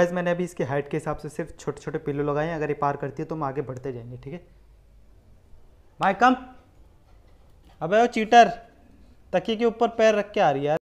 guys मैंने अभी इसके हाइट के हिसाब से सिर्फ छोटे छोटे पिल्लो लगाए हैं अगर ये पार करती है तो हम आगे बढ़ते जाएंगे ठीक है माई कम अबे चीटर तकिए के ऊपर पैर रख के आ रही है